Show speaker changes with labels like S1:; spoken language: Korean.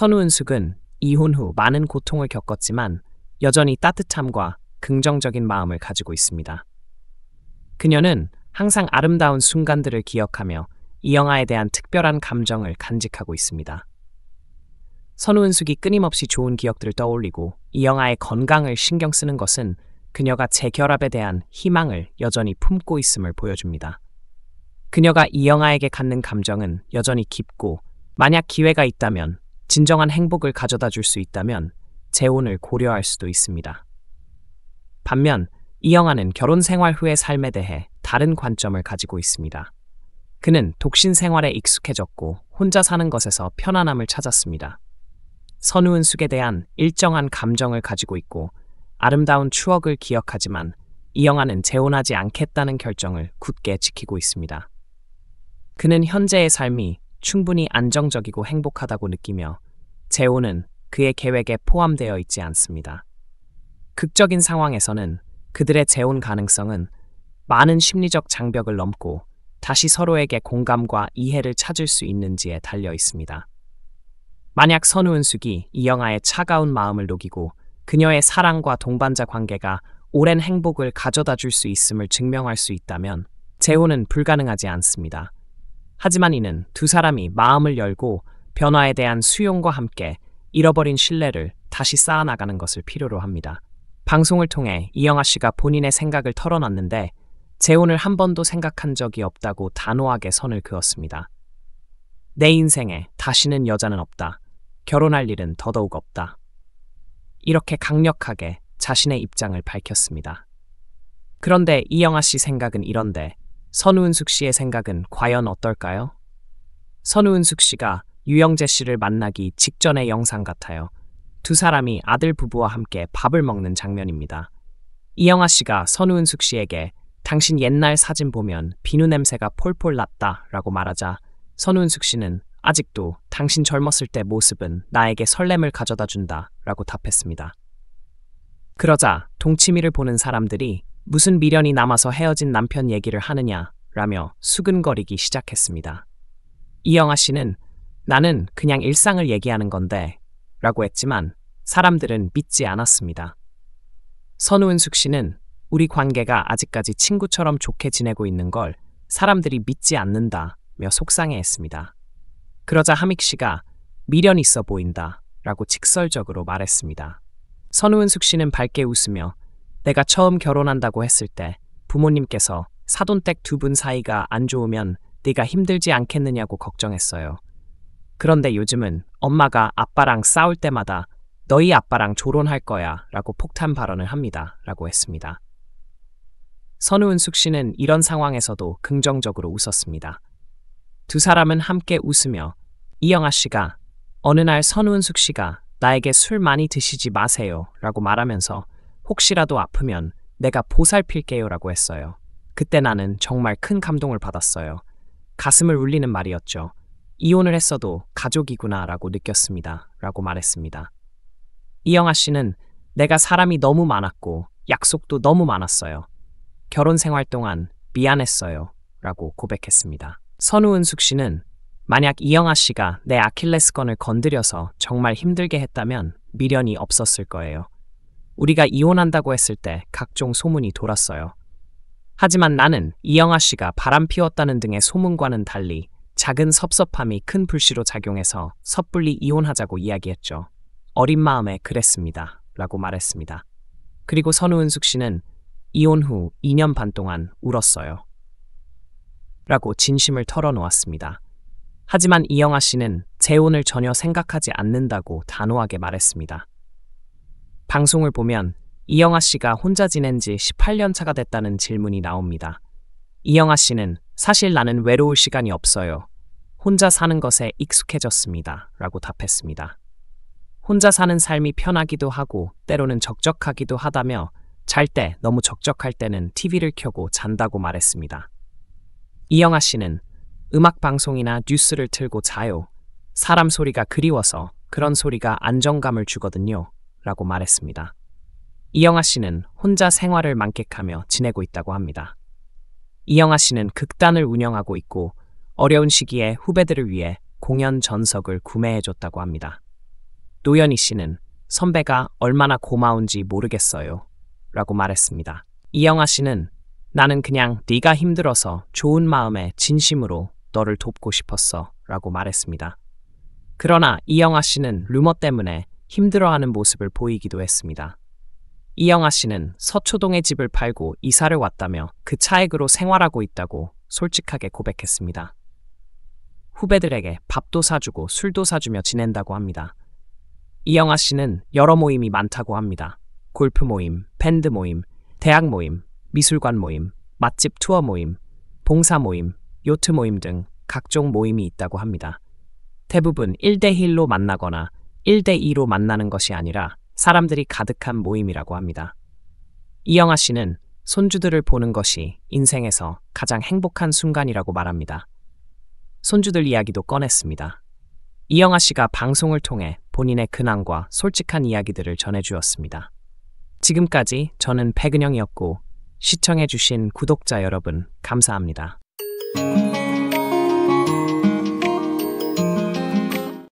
S1: 선우은숙은 이혼 후 많은 고통을 겪었지만 여전히 따뜻함과 긍정적인 마음을 가지고 있습니다. 그녀는 항상 아름다운 순간들을 기억하며 이영화에 대한 특별한 감정을 간직하고 있습니다. 선우은숙이 끊임없이 좋은 기억들을 떠올리고 이영화의 건강을 신경 쓰는 것은 그녀가 재결합에 대한 희망을 여전히 품고 있음을 보여줍니다. 그녀가 이영화에게 갖는 감정은 여전히 깊고 만약 기회가 있다면 진정한 행복을 가져다 줄 수 있다면 재혼을 고려할 수도 있습니다. 반면 이 영화는 결혼 생활 후의 삶에 대해 다른 관점을 가지고 있습니다. 그는 독신 생활에 익숙해졌고 혼자 사는 것에서 편안함을 찾았습니다. 선우은 숙에 대한 일정한 감정을 가지고 있고 아름다운 추억을 기억하지만 이 영화는 재혼하지 않겠다는 결정을 굳게 지키고 있습니다. 그는 현재의 삶이 충분히 안정적이고 행복하다고 느끼며 제혼은 그의 계획에 포함되어 있지 않습니다. 극적인 상황에서는 그들의 재혼 가능성은 많은 심리적 장벽을 넘고 다시 서로에게 공감과 이해를 찾을 수 있는지에 달려 있습니다. 만약 선우은숙이 이영화에 차가운 마음을 녹이고 그녀의 사랑과 동반자 관계가 오랜 행복을 가져다 줄 수 있음을 증명할 수 있다면 재혼은 불가능하지 않습니다. 하지만 이는 두 사람이 마음을 열고 변화에 대한 수용과 함께 잃어버린 신뢰를 다시 쌓아나가는 것을 필요로 합니다. 방송을 통해 이영아 씨가 본인의 생각을 털어놨는데 재혼을 한 번도 생각한 적이 없다고 단호하게 선을 그었습니다. 내 인생에 다시는 여자는 없다. 결혼할 일은 더더욱 없다. 이렇게 강력하게 자신의 입장을 밝혔습니다. 그런데 이영아 씨 생각은 이런데 선우은숙 씨의 생각은 과연 어떨까요? 선우은숙 씨가 유영재 씨를 만나기 직전의 영상 같아요. 두 사람이 아들 부부와 함께 밥을 먹는 장면입니다. 이영아 씨가 선우은숙 씨에게 당신 옛날 사진 보면 비누 냄새가 폴폴 났다 라고 말하자 선우은숙 씨는 아직도 당신 젊었을 때 모습은 나에게 설렘을 가져다 준다 라고 답했습니다. 그러자 동치미를 보는 사람들이 무슨 미련이 남아서 헤어진 남편 얘기를 하느냐 라며 수근거리기 시작했습니다. 이영아 씨는 나는 그냥 일상을 얘기하는 건데 라고 했지만 사람들은 믿지 않았습니다. 선우은숙 씨는 우리 관계가 아직까지 친구처럼 좋게 지내고 있는 걸 사람들이 믿지 않는다며 속상해했습니다. 그러자 하믹 씨가 미련 있어 보인다 라고 직설적으로 말했습니다. 선우은숙 씨는 밝게 웃으며 내가 처음 결혼한다고 했을 때 부모님께서 사돈댁 두 분 사이가 안 좋으면 네가 힘들지 않겠느냐고 걱정했어요. 그런데 요즘은 엄마가 아빠랑 싸울 때마다 너희 아빠랑 조론할 거야 라고 폭탄 발언을 합니다. 라고 했습니다. 선우은숙 씨는 이런 상황에서도 긍정적으로 웃었습니다. 두 사람은 함께 웃으며 이영아 씨가 어느 날 선우은숙 씨가 나에게 술 많이 드시지 마세요 라고 말하면서 혹시라도 아프면 내가 보살필게요라고 했어요. 그때 나는 정말 큰 감동을 받았어요. 가슴을 울리는 말이었죠. 이혼을 했어도 가족이구나라고 느꼈습니다. 라고 말했습니다. 이영아 씨는 내가 사람이 너무 많았고 약속도 너무 많았어요. 결혼 생활 동안 미안했어요. 라고 고백했습니다. 선우은숙 씨는 만약 이영아 씨가 내 아킬레스건을 건드려서 정말 힘들게 했다면 미련이 없었을 거예요. 우리가 이혼한다고 했을 때 각종 소문이 돌았어요. 하지만 나는 이영아 씨가 바람 피웠다는 등의 소문과는 달리 작은 섭섭함이 큰 불씨로 작용해서 섣불리 이혼하자고 이야기했죠. 어린 마음에 그랬습니다. 라고 말했습니다. 그리고 선우은숙 씨는 이혼 후 2년 반 동안 울었어요. 라고 진심을 털어놓았습니다. 하지만 이영아 씨는 재혼을 전혀 생각하지 않는다고 단호하게 말했습니다. 방송을 보면 이영아 씨가 혼자 지낸 지 18년 차가 됐다는 질문이 나옵니다. 이영아 씨는 사실 나는 외로울 시간이 없어요. 혼자 사는 것에 익숙해졌습니다. 라고 답했습니다. 혼자 사는 삶이 편하기도 하고 때로는 적적하기도 하다며 잘 때 너무 적적할 때는 TV를 켜고 잔다고 말했습니다. 이영아 씨는 음악 방송이나 뉴스를 틀고 자요. 사람 소리가 그리워서 그런 소리가 안정감을 주거든요. 라고 말했습니다. 이영아 씨는 혼자 생활을 만끽하며 지내고 있다고 합니다. 이영아 씨는 극단을 운영하고 있고 어려운 시기에 후배들을 위해 공연 전석을 구매해줬다고 합니다. 노연희 씨는 선배가 얼마나 고마운지 모르겠어요. 라고 말했습니다. 이영아 씨는 나는 그냥 네가 힘들어서 좋은 마음에 진심으로 너를 돕고 싶었어. 라고 말했습니다. 그러나 이영아 씨는 루머 때문에 힘들어하는 모습을 보이기도 했습니다. 이영아 씨는 서초동의 집을 팔고 이사를 왔다며 그 차액으로 생활하고 있다고 솔직하게 고백했습니다. 후배들에게 밥도 사주고 술도 사주며 지낸다고 합니다. 이영아 씨는 여러 모임이 많다고 합니다. 골프 모임, 밴드 모임, 대학 모임, 미술관 모임, 맛집 투어 모임, 봉사 모임, 요트 모임 등 각종 모임이 있다고 합니다. 대부분 1대1로 만나거나 1대2로 만나는 것이 아니라 사람들이 가득한 모임이라고 합니다. 이영아 씨는 손주들을 보는 것이 인생에서 가장 행복한 순간이라고 말합니다. 손주들 이야기도 꺼냈습니다. 이영아 씨가 방송을 통해 본인의 근황과 솔직한 이야기들을 전해주었습니다. 지금까지 저는 백은영이었고 시청해주신 구독자 여러분 감사합니다.